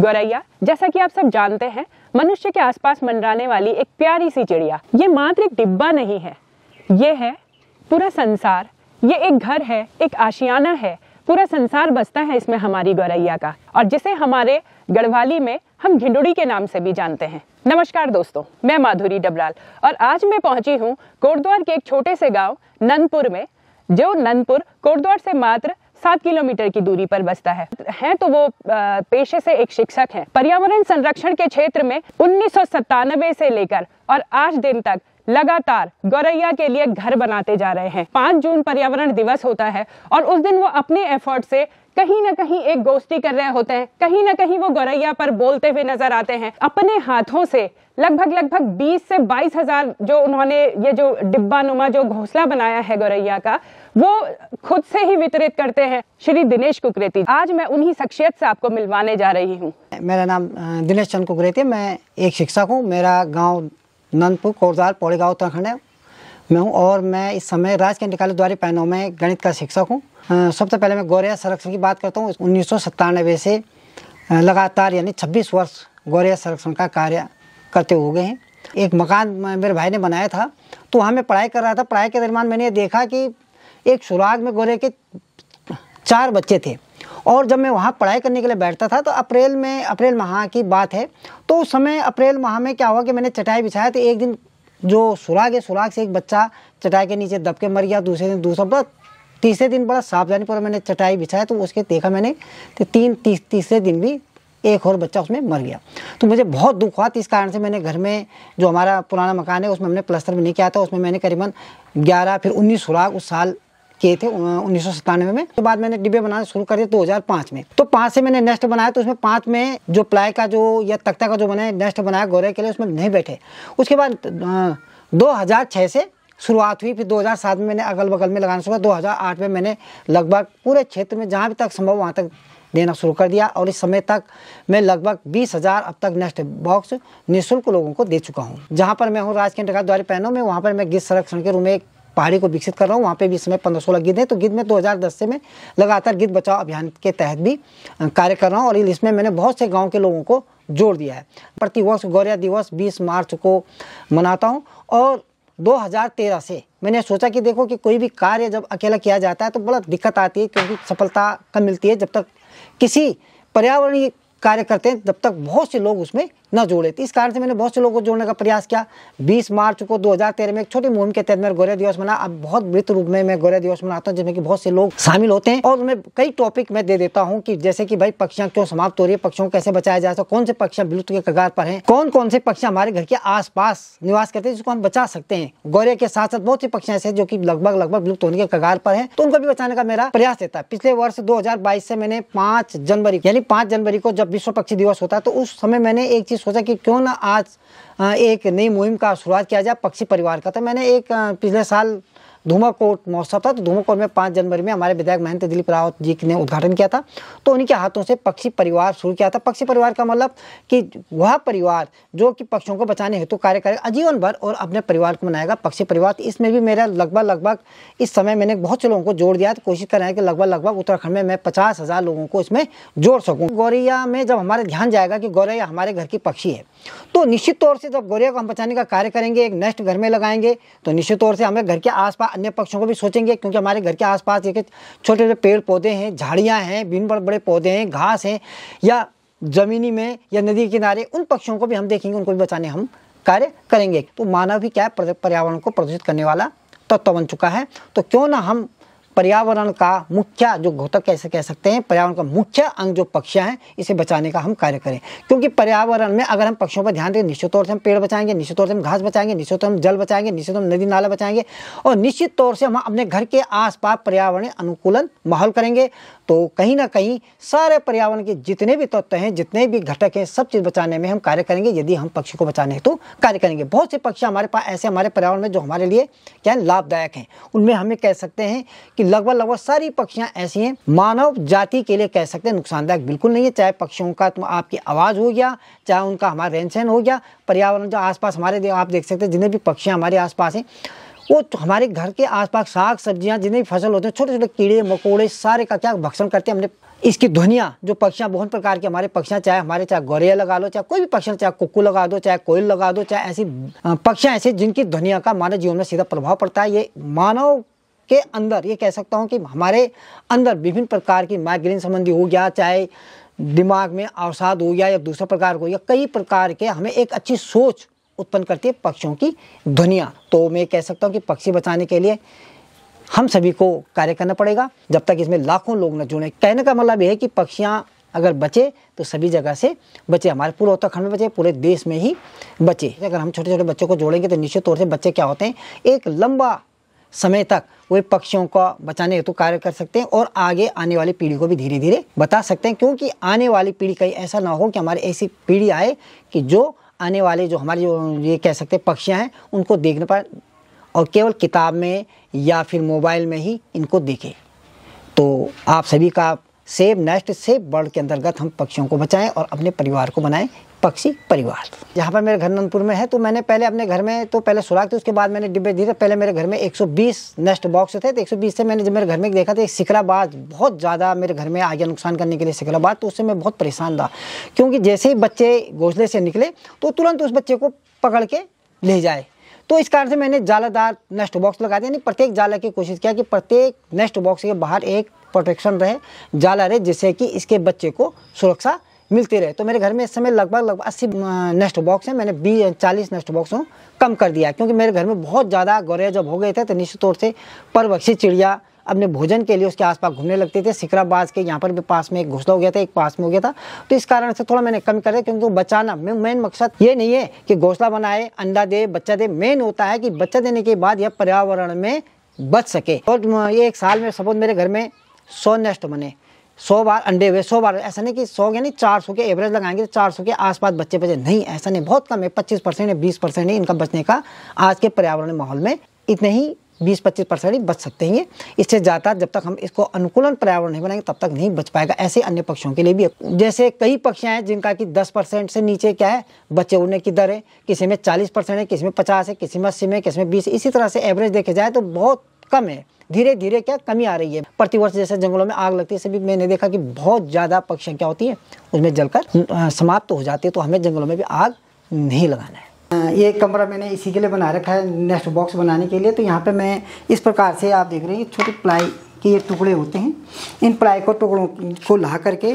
गौरैया जैसा कि आप सब जानते हैं मनुष्य के आसपास मंडराने वाली एक प्यारी सी चिड़िया ये मात्र एक डिब्बा नहीं है ये है पूरा संसार ये एक घर है एक आशियाना है पूरा संसार बसता है इसमें हमारी गौरैया का और जिसे हमारे गढ़वाली में हम घिंडुड़ी के नाम से भी जानते हैं नमस्कार दोस्तों मैं माधुरी डबराल और आज मैं पहुंची हूँ कोटद्वार के एक छोटे से गांव नंदपुर में जो नंदपुर कोटद्वार से मात्र सात किलोमीटर की दूरी पर बसता है हैं तो वो पेशे से एक शिक्षक हैं पर्यावरण संरक्षण के क्षेत्र में उन्नीस से लेकर और आज दिन तक लगातार गौरैया के लिए घर बनाते जा रहे हैं पांच जून पर्यावरण दिवस होता है और उस दिन वो अपने एफर्ट से कहीं ना कहीं एक गोष्ठी कर रहे होते हैं कहीं ना कहीं वो गौरैया पर बोलते हुए नजर आते हैं अपने हाथों से लगभग लगभग 20 से बाईस हजार जो उन्होंने ये जो डिब्बा नुमा जो घोंसला बनाया है गौरैया का वो खुद से ही वितरित करते हैं श्री दिनेश कुकरेती आज मैं उन्हीं शख्सियत से आपको मिलवाने जा रही हूँ मेरा नाम दिनेश चंद कुकरेती मैं एक शिक्षक हूँ मेरा गाँव नंदपुर कोरदार पौड़ीगांव उत्तराखंड में मैं और मैं इस समय राजकीय निकाले द्वारा पैनों में गणित का शिक्षक हूँ सबसे पहले मैं गौरिया संरक्षण की बात करता हूँ उन्नीस से लगातार यानी 26 वर्ष गौरिया संरक्षण का कार्य करते हो गए हैं एक मकान मेरे भाई ने बनाया था तो वहाँ मैं पढ़ाई कर रहा था पढ़ाई के दरमियान मैंने ये देखा कि एक सुराग में गोरे के चार बच्चे थे और जब मैं वहाँ पढ़ाई करने के लिए बैठता था तो अप्रैल में अप्रैल माह की बात है तो उस समय अप्रैल माह में क्या हुआ कि मैंने चटाई बिछाया तो एक दिन जो सुराग है सुराग से एक बच्चा चटाई के नीचे दबके मर गया दूसरे दिन दूसरा बड़ा तीसरे दिन बड़ा सावधानी पर मैंने चटाई बिछाया तो उसके देखा मैंने तो तीन तीस तीसरे दिन भी एक और बच्चा उसमें मर गया तो मुझे बहुत दुख हुआ तो इस कारण से मैंने घर में जो हमारा पुराना मकान है उसमें हमने प्लस्तर भी नहीं किया था उसमें मैंने करीबन ग्यारह फिर उन्नीस सुराग उस साल किए थे उन्नीस सौ सत्तानवे में तो बाद मैंने डिब्बे बनाना शुरू कर दिया दो हज़ार पांच में तो पांच से मैंने नेस्ट बनाया तो उसमें पांच में जो प्लाई का जो या तख्ता का जो मैंने नेस्ट बनाया गोरे के लिए उसमें नहीं बैठे उसके बाद दो हज़ार छः से शुरुआत हुई फिर 2007 में मैंने अगल बगल में लगाना शुरू किया 2008 में मैंने लगभग पूरे क्षेत्र में जहाँ भी तक संभव वहाँ तक देना शुरू कर दिया और इस समय तक मैं लगभग बीस हज़ार अब तक नेस्ट बॉक्स निःशुल्क लोगों को दे चुका हूँ जहाँ पर मैं हूँ राजकीय टका द्वारा पहनों में वहाँ पर मैं गिर संरक्षण के रूम में एक पहाड़ी को विकसित कर रहा हूँ वहाँ पे भी इस समय पंद्रह सोलह गिद्ध हैं तो गिद्ध में 2010 से मैं लगातार गिद्ध बचाओ अभियान के तहत भी कार्य कर रहा हूँ और इसमें मैंने बहुत से गाँव के लोगों को जोड़ दिया है प्रतिवर्ष गौरिया दिवस बीस मार्च को मनाता हूँ और 2013 से मैंने सोचा कि देखो कि कोई भी कार्य जब अकेला किया जाता है तो बड़ा दिक्कत आती है क्योंकि सफलता कम मिलती है जब तक किसी पर्यावरणीय कार्य करते हैं जब तक बहुत से लोग उसमें न जोड़े थे इस कारण से मैंने बहुत से लोगों को जोड़ने का प्रयास किया 20 मार्च को 2013 में एक छोटी मुहिम के तहत मैं गौरव दिवस मना अब बहुत वृत्त रूप में मैं गौरव दिवस मनाता हूँ जिसमें कि बहुत से लोग शामिल होते हैं और उनमें कई टॉपिक मैं दे देता हूँ कि जैसे कि भाई पक्षियाँ क्यों समाप्त हो रही है पक्षियों को कैसे बचाया जा सकता है कौन से पक्षियाँ विलुप्त के कगार पर है कौन कौन से पक्षी हमारे घर के आसपास निवास करते हैं जिसको हम बचा सकते हैं गौरव के साथ साथ बहुत सी पक्षियाँ ऐसे जो की लगभग लगभग विलुप्त होने के कगार पर है तो उनको भी बचाने का मेरा प्रयास रहता है पिछले वर्ष दो से मैंने पांच जनवरी यानी पांच जनवरी को जब विश्व पक्षी दिवस होता तो उस समय मैंने एक चीज़ सोचा कि क्यों ना आज एक नई मुहिम का शुरुआत किया जाए पक्षी परिवार का तो मैंने एक पिछले साल धूमकोट महोत्सव था तो धूमाकोट में पांच जनवरी में हमारे विधायक महंत दिलीप रावत जी ने उद्घाटन किया था तो उनके हाथों से पक्षी परिवार शुरू किया था पक्षी परिवार का मतलब कि वह परिवार जो कि पक्षियों को बचाने हेतु कार्य करेगा आजीवन भर और अपने परिवार को मनाएगा पक्षी परिवार तो इसमें भी मेरा लगभग लगभग इस समय मैंने बहुत से लोगों को जोड़ दिया तो कोशिश कर रहे हैं कि लगभग लगभग उत्तराखंड में मैं पचास हज़ार लोगों को इसमें जोड़ सकूँ गौरैया में जब हमारे ध्यान जाएगा कि गौरैया हमारे घर की पक्षी है तो निश्चित तौर से जब गौरैया को हम बचाने का कार्य करेंगे एक नेस्ट घर में लगाएंगे तो निश्चित तौर से हमें घर के आसपास अन्य पक्षों को भी सोचेंगे क्योंकि हमारे घर के आसपास ये छोटे छोटे पेड़ पौधे हैं झाड़ियाँ हैं भिन्न बड़े बड़े पौधे हैं घास हैं या जमीनी में या नदी के किनारे उन पक्षियों को भी हम देखेंगे उनको भी बचाने हम कार्य करेंगे तो मानव भी क्या है पर्यावरण को प्रदूषित करने वाला तत्व तो बन चुका है तो क्यों ना हम पर्यावरण का मुख्य जो घोतक ऐसे कह सकते हैं पर्यावरण का मुख्य अंग जो पक्षियाँ हैं इसे बचाने का हम कार्य करें क्योंकि पर्यावरण में अगर हम पक्षियों पर ध्यान दें निश्चित तौर से हम पेड़ बचाएंगे निश्चित तौर से हम घास बचाएंगे निश्चित तौर हम जल बचाएंगे निश्चित हम नदी नाला बचाएंगे और निश्चित तौर से हम अपने घर के पास पर्यावरण अनुकूलन माहौल करेंगे तो कहीं ना कहीं सारे पर्यावरण के जितने भी तत्व हैं जितने भी घटक हैं सब चीज़ बचाने में हम कार्य करेंगे यदि हम पक्षी को बचाने हैं तो कार्य करेंगे बहुत से पक्षी हमारे पास ऐसे हमारे पर्यावरण में जो हमारे लिए क्या लाभदायक हैं उनमें हमें कह सकते हैं कि लगभग लगभग सारी पक्षियां ऐसी हैं मानव जाति के लिए कह सकते हैं नुकसानदायक बिल्कुल नहीं है चाहे पक्षियों का तो आपकी आवाज़ हो गया चाहे उनका हमारा रहन सहन हो गया पर्यावरण जो आसपास हमारे आप देख सकते हैं जितने भी पक्षियां हमारे आसपास हैं वो तो हमारे घर के आसपास साग सब्जियां जितने भी फसल होते हैं छोटे छोटे कीड़े मकोड़े सारे का क्या भक्षण करते हैं हमने इसकी ध्वनिया जो पक्षियां बहुत प्रकार के हमारे पक्षियां चाहे हमारे चाहे गौरिया लगा लो चाहे कोई भी पक्षियां चाहे कुक्कू लगा दो चाहे कोयल लगा दो चाहे ऐसी पक्षियां ऐसे जिनकी ध्वनिया का मानव जीवन में सीधा प्रभाव पड़ता है ये मानव के अंदर ये कह सकता हूँ कि हमारे अंदर विभिन्न प्रकार की माइग्रेन संबंधी हो गया चाहे दिमाग में अवसाद हो गया या दूसरे प्रकार को या कई प्रकार के हमें एक अच्छी सोच उत्पन्न करती है पक्षियों की ध्वनिया तो मैं कह सकता हूँ कि पक्षी बचाने के लिए हम सभी को कार्य करना पड़ेगा जब तक इसमें लाखों लोग न जुड़े कहने का मतलब यह है कि पक्षियाँ अगर बचे तो सभी जगह से बचे हमारे पूरे उत्तराखंड में बचे पूरे देश में ही बचे अगर हम छोटे छोटे बच्चों को जोड़ेंगे तो निश्चित तौर से बच्चे क्या होते हैं एक लंबा समय तक वे पक्षियों को बचाने हेतु कार्य कर सकते हैं और आगे आने वाली पीढ़ी को भी धीरे धीरे बता सकते हैं क्योंकि आने वाली पीढ़ी कहीं ऐसा ना हो कि हमारी ऐसी पीढ़ी आए कि जो आने वाले जो हमारे जो ये कह सकते हैं पक्षियाँ हैं उनको देखने पर और केवल किताब में या फिर मोबाइल में ही इनको देखें तो आप सभी का सेब नेस्ट सेब वर्ल्ड के अंतर्गत हम पक्षियों को बचाएं और अपने परिवार को बनाएं पक्षी परिवार यहाँ पर मेरे घर नंदपुर में है तो मैंने पहले अपने घर में तो पहले सुराग थी उसके बाद मैंने डिब्बे धीरे पहले मेरे घर में 120 नेस्ट बॉक्स थे तो 120 से मैंने जब मेरे घर में देखा था तो एक सिकराबाज बहुत ज़्यादा मेरे घर में आ गया नुकसान करने के लिए सिकराबाज तो उससे मैं बहुत परेशान था क्योंकि जैसे ही बच्चे घोसले से निकले तो तुरंत उस बच्चे को पकड़ के ले जाए तो इस कारण से मैंने जालादार नेस्ट बॉक्स लगा दिया यानी प्रत्येक जाला की कोशिश किया कि प्रत्येक नेस्ट बॉक्स के बाहर एक प्रोटेक्शन रहे जाला रहे जिससे कि इसके बच्चे को सुरक्षा मिलती रहे तो मेरे घर में इस समय लगभग लगभग अस्सी नेस्ट बॉक्स हैं मैंने बीस चालीस नेस्ट बॉक्सों कम कर दिया क्योंकि मेरे घर में बहुत ज़्यादा गौरे जब हो गए थे तो निश्चित तौर से परवक्षी चिड़िया अपने भोजन के लिए उसके आसपास घूमने लगते थे सिकराबाज के यहाँ पर भी पास में एक घुसला हो गया था एक पास में हो गया था तो इस कारण से थोड़ा मैंने कम कर दिया क्योंकि तो बचाना मेन मकसद ये नहीं है कि घोसला बनाए अंडा दे बच्चा दे मेन होता है कि बच्चा देने के बाद यह पर्यावरण में बच सके और ये एक साल में सपोज मेरे घर में सौ नेस्ट बने सौ बार अंडे हुए सौ बार ऐसा नहीं कि सौ यानी चार सौ के एवरेज लगाएंगे तो चार सौ के आसपास बच्चे बचे नहीं ऐसा नहीं बहुत कम है पच्चीस परसेंट या बीस परसेंट ही इनका बचने का आज के पर्यावरण माहौल में इतने ही बीस पच्चीस परसेंट ही बच सकते हैं इससे ज़्यादा जब तक हम इसको अनुकूलन पर्यावरण नहीं बनाएंगे तब तक नहीं बच पाएगा ऐसे अन्य पक्षियों के लिए भी जैसे कई पक्षियाँ हैं जिनका कि दस परसेंट से नीचे क्या है बच्चे उड़ने की दर है किसी में चालीस परसेंट है किसी में पचास है किसी में अस्सी में किसी में बीस इसी तरह से एवरेज देखे जाए तो बहुत कम है धीरे धीरे क्या कमी आ रही है प्रतिवर्ष जैसे जंगलों में आग लगती है सभी मैंने देखा कि बहुत ज़्यादा पक्षियाँ क्या होती हैं उसमें जलकर समाप्त तो हो जाती है तो हमें जंगलों में भी आग नहीं लगाना है ये कमरा मैंने इसी के लिए बना रखा है नेस्ट बॉक्स बनाने के लिए तो यहाँ पे मैं इस प्रकार से आप देख रहे हैं छोटे प्लाई के ये टुकड़े होते हैं इन प्लाई को टुकड़ों को ला करके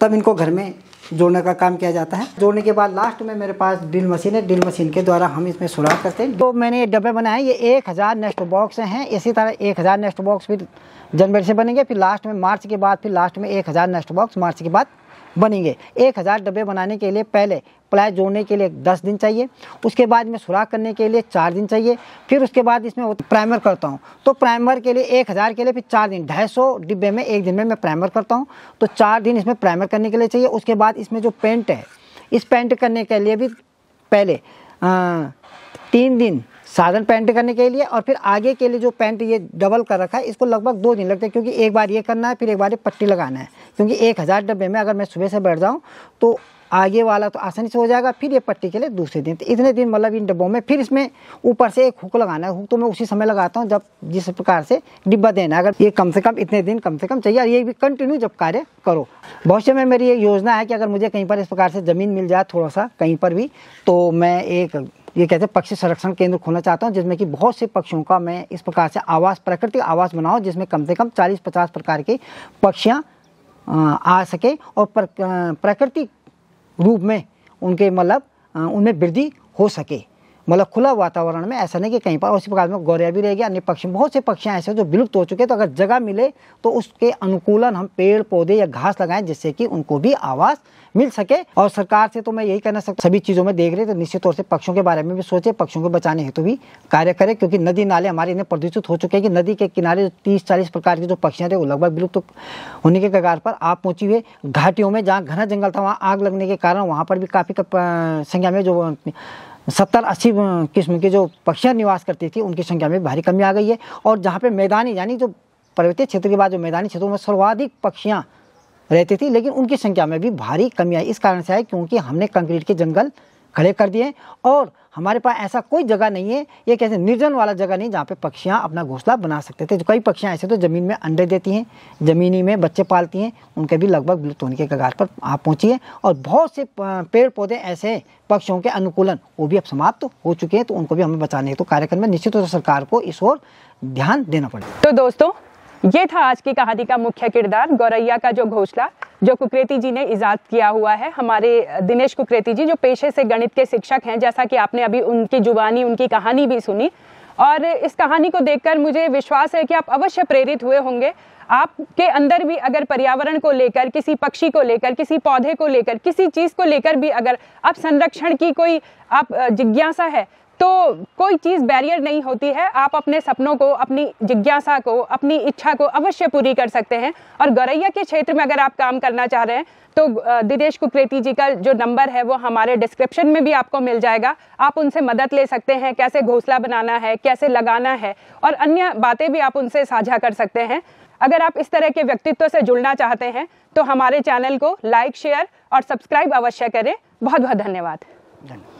तब इनको घर में जोड़ने का काम किया जाता है जोड़ने के बाद लास्ट में मेरे पास ड्रिल मशीन है ड्रिल मशीन के द्वारा हम इसमें सुराख करते हैं तो मैंने ये डब्बे बनाए ये एक हज़ार नेस्ट बॉक्स हैं इसी तरह एक हज़ार नेस्ट बॉक्स फिर जनवरी से बनेंगे फिर लास्ट में मार्च के बाद फिर लास्ट में एक हज़ार नेस्ट बॉक्स मार्च के बाद बनेंगे एक हज़ार डब्बे बनाने के लिए पहले प्लाई जोड़ने के लिए दस दिन चाहिए उसके बाद में सुराख करने के लिए चार दिन चाहिए फिर उसके बाद इसमें प्राइमर करता हूँ तो प्राइमर के लिए एक हज़ार के लिए फिर चार दिन ढाई सौ डिब्बे में एक दिन में मैं प्राइमर करता हूँ तो चार दिन इसमें प्राइमर करने के लिए चाहिए उसके बाद इसमें जो पेंट है इस पेंट करने के लिए भी पहले आ, तीन दिन साधन पेंट करने के लिए और फिर आगे के लिए जो पेंट ये डबल कर रखा है इसको लगभग दो दिन लगते हैं क्योंकि एक बार ये करना है फिर एक बार ये पट्टी लगाना है क्योंकि एक हज़ार डब्बे में अगर मैं सुबह से बैठ जाऊँ तो आगे वाला तो आसानी से हो जाएगा फिर ये पट्टी के लिए दूसरे दिन तो इतने दिन मतलब इन डब्बों में फिर इसमें ऊपर से एक हुक लगाना है हुक तो मैं उसी समय लगाता हूँ जब जिस प्रकार से डिब्बा देना अगर ये कम से कम इतने दिन कम से कम चाहिए और ये भी कंटिन्यू जब कार्य करो भविष्य में मेरी ये योजना है कि अगर मुझे कहीं पर इस प्रकार से ज़मीन मिल जाए थोड़ा सा कहीं पर भी तो मैं एक ये कहते हैं पक्षी संरक्षण केंद्र खोलना चाहता हूँ जिसमें कि बहुत से पक्षियों का मैं इस प्रकार से आवास प्राकृतिक आवास बनाऊँ जिसमें कम से कम चालीस पचास प्रकार के पक्षियाँ आ सके और प्राकृतिक रूप में उनके मतलब उनमें वृद्धि हो सके मतलब खुला वातावरण में ऐसा नहीं कि कहीं पर उसी प्रकार में गौरिया भी रहेगी अन्य पक्षी बहुत से पक्षियाँ ऐसे जो विलुप्त हो चुके हैं तो अगर जगह मिले तो उसके अनुकूलन हम पेड़ पौधे या घास लगाएं जिससे कि उनको भी आवास मिल सके और सरकार से तो मैं यही कहना सकता सभी चीज़ों में देख रहे तो निश्चित तौर से पक्षियों के बारे में भी सोचे पक्षियों को बचाने हेतु भी कार्य करें क्योंकि नदी नाले हमारे इन्हें प्रदूषित हो चुके हैं कि नदी के किनारे जो तीस चालीस प्रकार की जो पक्षियाँ थे वो लगभग विलुप्त होने के कगार पर आप पहुँची हुए घाटियों में जहाँ घना जंगल था वहाँ आग लगने के कारण वहाँ पर भी काफ़ी संख्या में जो सत्तर अस्सी किस्म के जो पक्षियाँ निवास करती थी उनकी संख्या में भारी कमी आ गई है और जहाँ पे मैदानी यानी जो पर्वतीय क्षेत्र के बाद जो मैदानी क्षेत्रों में सर्वाधिक पक्षियाँ रहती थी लेकिन उनकी संख्या में भी भारी कमी आई इस कारण से आई क्योंकि हमने कंक्रीट के जंगल खड़े कर दिए और हमारे पास ऐसा कोई जगह नहीं है ये कैसे निर्जन वाला जगह नहीं जहाँ पे पक्षियाँ अपना घोंसला बना सकते थे जो कई पक्षियाँ ऐसे तो ज़मीन में अंडे देती हैं ज़मीनी में बच्चे पालती हैं उनके भी लगभग विलुप्त होने के कगार पर आप पहुँची है और बहुत से पेड़ पौधे ऐसे पक्षियों के अनुकूलन वो भी अब समाप्त तो हो चुके हैं तो उनको भी हमें बचाने तो कार्यक्रम में निश्चित तौर से सरकार को इस ओर ध्यान देना पड़ेगा तो दोस्तों ये था आज की कहानी का मुख्य किरदार गौरैया का जो घोषला जो कुकरेती जी ने इजाद किया हुआ है हमारे दिनेश कुकरेती जी जो पेशे से गणित के शिक्षक हैं जैसा कि आपने अभी उनकी जुबानी उनकी कहानी भी सुनी और इस कहानी को देखकर मुझे विश्वास है कि आप अवश्य प्रेरित हुए होंगे आपके अंदर भी अगर पर्यावरण को लेकर किसी पक्षी को लेकर किसी पौधे को लेकर किसी चीज़ को लेकर भी अगर आप संरक्षण की कोई आप जिज्ञासा है तो कोई चीज़ बैरियर नहीं होती है आप अपने सपनों को अपनी जिज्ञासा को अपनी इच्छा को अवश्य पूरी कर सकते हैं और गौरैया के क्षेत्र में अगर आप काम करना चाह रहे हैं तो दिनेश कुकरेती जी का जो नंबर है वो हमारे डिस्क्रिप्शन में भी आपको मिल जाएगा आप उनसे मदद ले सकते हैं कैसे घोंसला बनाना है कैसे लगाना है और अन्य बातें भी आप उनसे साझा कर सकते हैं अगर आप इस तरह के व्यक्तित्व से जुड़ना चाहते हैं तो हमारे चैनल को लाइक शेयर और सब्सक्राइब अवश्य करें बहुत बहुत धन्यवाद धन्यवाद